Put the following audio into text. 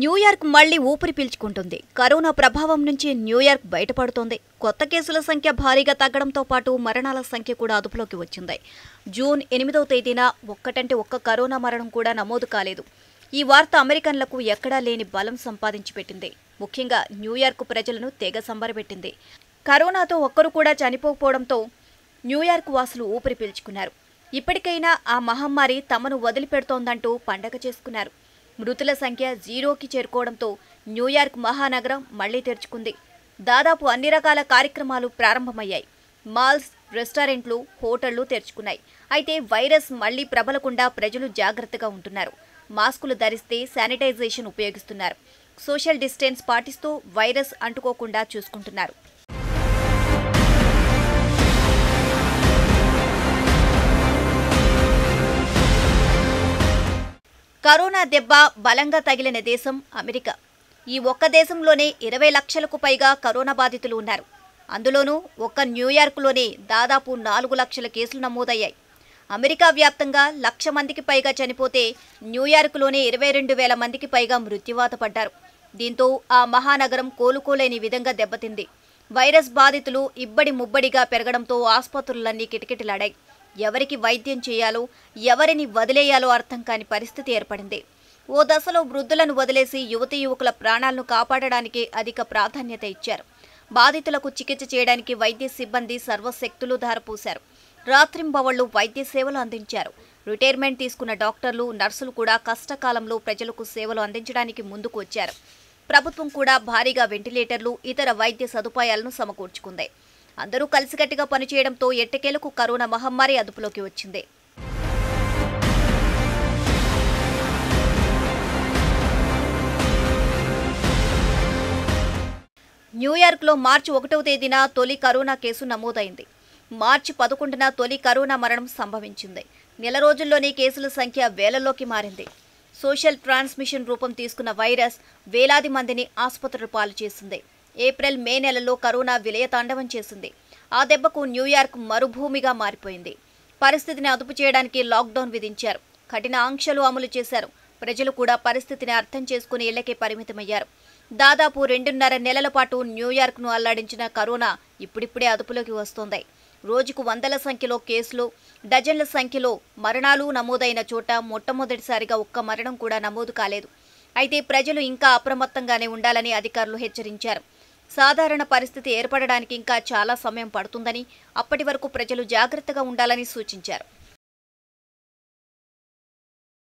New York మళ్లీ ఊపిరి పీల్చుకుంటుంది corona ప్రభావం నుంచి న్యూయార్క్ బయటపడుతోంది కొత్త కేసుల సంఖ్య భారీగా తగ్గడంతో పాటు మరణాల సంఖ్య కూడా అదుపులోకి వచ్చింది జూన్ ఎనిమిదవ తేదీన ఒక్కటంటే ఒక్క కరోనా మరణం కూడా నమోదు కాలేదు ఈ వార్త అమెరికన్లకు ఎక్కడా లేని బలం సంపాదించి పెట్టింది ముఖ్యంగా న్యూయార్క్ ప్రజలను తెగ సంబరపెట్టింది కరోనాతో ఒక్కరు కూడా చనిపోకపోవడంతో న్యూయార్క్ వాసులు ఊపిరి పీల్చుకున్నారు ఇప్పటికైనా ఆ మహమ్మారి తమను వదిలిపెడుతోందంటూ పండగ చేసుకున్నారు మృతుల సంఖ్య జీరోకి చేరుకోవడంతో న్యూయార్క్ మహానగరం మళ్లీ తెరుచుకుంది దాదాపు అన్ని రకాల కార్యక్రమాలు ప్రారంభమయ్యాయి మాల్స్ రెస్టారెంట్లు హోటళ్లు తెరుచుకున్నాయి అయితే వైరస్ మళ్లీ ప్రబలకుండా ప్రజలు జాగ్రత్తగా ఉంటున్నారు మాస్కులు ధరిస్తే శానిటైజేషన్ ఉపయోగిస్తున్నారు సోషల్ డిస్టెన్స్ పాటిస్తూ వైరస్ అంటుకోకుండా చూసుకుంటున్నారు కరోనా దెబ్బ బలంగా తగిలిన దేశం అమెరికా ఈ ఒక్క దేశంలోనే ఇరవై లక్షలకు పైగా కరోనా బాధితులు ఉన్నారు అందులోనూ ఒక్క న్యూయార్క్లోనే దాదాపు నాలుగు లక్షల కేసులు నమోదయ్యాయి అమెరికా వ్యాప్తంగా లక్ష మందికి పైగా చనిపోతే న్యూయార్క్లోనే ఇరవై రెండు వేల మందికి పైగా మృత్యువాత పడ్డారు దీంతో ఆ మహానగరం కోలుకోలేని విధంగా దెబ్బతింది వైరస్ బాధితులు ఇబ్బడి ముబ్బడిగా పెరగడంతో ఆసుపత్రులన్నీ కిటకిటలాడాయి ఎవరికి వైద్యం చేయాలో ఎవరిని వదిలేయాలో అర్థం కాని పరిస్థితి ఏర్పడింది ఓ దశలో వృద్ధులను వదిలేసి యువతి యువకుల ప్రాణాలను కాపాడడానికి అధిక ప్రాధాన్యత ఇచ్చారు బాధితులకు చికిత్స చేయడానికి వైద్య సిబ్బంది సర్వశక్తులు ధారపోశారు రాత్రింబవళ్లు వైద్య సేవలు అందించారు రిటైర్మెంట్ తీసుకున్న డాక్టర్లు నర్సులు కూడా కష్టకాలంలో ప్రజలకు సేవలు అందించడానికి ముందుకు వచ్చారు ప్రభుత్వం కూడా భారీగా వెంటిలేటర్లు ఇతర వైద్య సదుపాయాలను సమకూర్చుకుంది అందరూ కలిసికట్టుగా పనిచేయడంతో ఎట్టకేలకు కరోనా మహమ్మారి అదుపులోకి వచ్చింది న్యూయార్క్లో మార్చి ఒకటవ తేదీన తొలి కరోనా కేసు నమోదైంది మార్చి పదకొండున తొలి కరోనా మరణం సంభవించింది నెల రోజుల్లోనే కేసుల సంఖ్య వేలలోకి మారింది సోషల్ ట్రాన్స్మిషన్ రూపం తీసుకున్న వైరస్ వేలాది మందిని ఆసుపత్రులు పాలు చేసింది ఏప్రిల్ మే నెలలో కరోనా విలయతాండవం చేసింది ఆ దెబ్బకు న్యూయార్క్ మరుభూమిగా మారిపోయింది పరిస్థితిని అదుపు చేయడానికి లాక్డౌన్ విధించారు కఠిన ఆంక్షలు అమలు చేశారు ప్రజలు కూడా పరిస్థితిని అర్థం చేసుకుని ఇళ్లకే పరిమితమయ్యారు దాదాపు రెండున్నర నెలల పాటు న్యూయార్క్ను అల్లాడించిన కరోనా ఇప్పుడిప్పుడే అదుపులోకి వస్తోంది రోజుకు వందల సంఖ్యలో కేసులు డజన్ల సంఖ్యలో మరణాలు నమోదైన చోట మొట్టమొదటిసారిగా ఒక్క మరణం కూడా నమోదు కాలేదు అయితే ప్రజలు ఇంకా అప్రమత్తంగానే ఉండాలని అధికారులు హెచ్చరించారు సాధారణ పరిస్థితి ఏర్పడడానికి ఇంకా చాలా సమయం పడుతుందని అప్పటి వరకు ప్రజలు జాగ్రత్తగా ఉండాలని సూచించారు